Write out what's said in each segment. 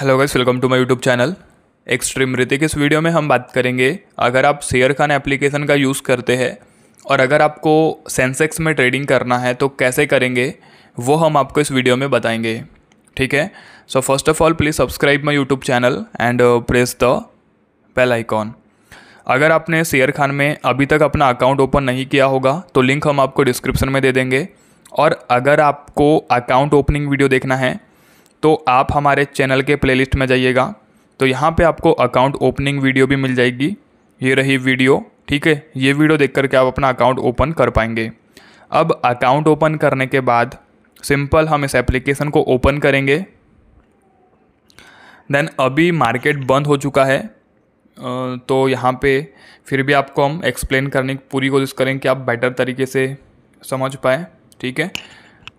hello guys welcome to my YouTube channel extreme Hrithik इस video में हम बात करेंगे अगर आप शेयर खान एप्लीकेशन का यूज़ करते हैं और अगर आपको सेंसेक्स में ट्रेडिंग करना है तो कैसे करेंगे वो हम आपको इस वीडियो में बताएंगे ठीक है so first of all please subscribe my YouTube channel and press the bell icon अगर आपने शेयर खान में अभी तक अपना अकाउंट ओपन नहीं किया होगा तो लिंक हम आपको डिस्क्रिप्शन में दे देंगे और अगर आपको अकाउंट ओपनिंग वीडियो देखना है तो आप हमारे चैनल के प्लेलिस्ट में जाइएगा तो यहाँ पे आपको अकाउंट ओपनिंग वीडियो भी मिल जाएगी ये रही वीडियो ठीक है ये वीडियो देख करके आप अपना अकाउंट ओपन कर पाएंगे अब अकाउंट ओपन करने के बाद सिंपल हम इस एप्लीकेशन को ओपन करेंगे देन अभी मार्केट बंद हो चुका है तो यहाँ पे फिर भी आपको हम एक्सप्लेन करने की पूरी कोशिश करें कि आप बेटर तरीके से समझ पाए ठीक है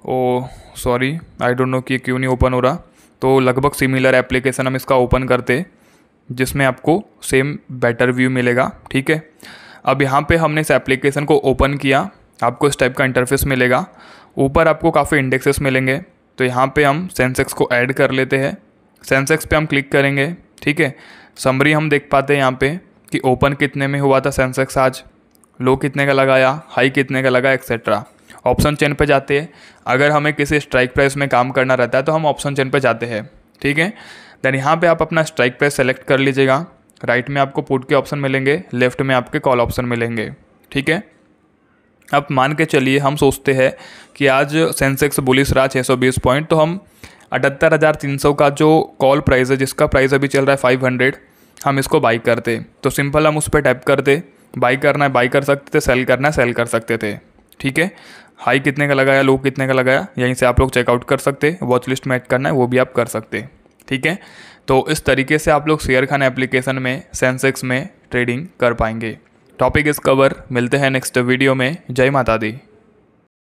oh sorry I don't know कि क्यों नहीं ओपन हो रहा तो लगभग सिमिलर एप्लीकेशन हम इसका ओपन करते जिसमें आपको सेम बेटर व्यू मिलेगा ठीक है अब यहाँ पे हमने इस एप्लीकेशन को ओपन किया आपको इस टाइप का इंटरफेस मिलेगा ऊपर आपको काफ़ी इंडेक्सेस मिलेंगे तो यहाँ पे हम सेंसेक्स को ऐड कर लेते हैं सेंसेक्स पे हम क्लिक करेंगे ठीक है समरी हम देख पाते हैं यहाँ पे कि ओपन कितने में हुआ था सेंसेक्स आज लो कितने का लगाया हाई कितने का लगा एक्सेट्रा ऑप्शन चेन पे जाते हैं अगर हमें किसी स्ट्राइक प्राइस में काम करना रहता है तो हम ऑप्शन चेन पे जाते हैं ठीक है देन यहाँ पे आप अपना स्ट्राइक प्राइस सेलेक्ट कर लीजिएगा राइट में आपको पुट के ऑप्शन मिलेंगे लेफ्ट में आपके कॉल ऑप्शन मिलेंगे ठीक है अब मान के चलिए हम सोचते हैं कि आज सेंसेक्स बुलिस रहा छः सौ बीस पॉइंट तो हम अठहत्तर हज़ार तीन सौ का जो कॉल प्राइस है जिसका प्राइस अभी चल रहा है फाइव हंड्रेड हम इसको बाई करते तो सिंपल हम उस पर टैप करते बाई करना है बाई कर सकते थे सेल करना है सेल कर सकते थे ठीक है हाई कितने का लगाया लो कितने का लगाया यहीं से आप लोग चेकआउट कर सकते वॉच लिस्ट में ऐड करना है वो भी आप कर सकते ठीक है तो इस तरीके से आप लोग शेयर खान एप्लीकेशन में सेंसेक्स में ट्रेडिंग कर पाएंगे टॉपिक इस कवर मिलते हैं नेक्स्ट वीडियो में जय माता दी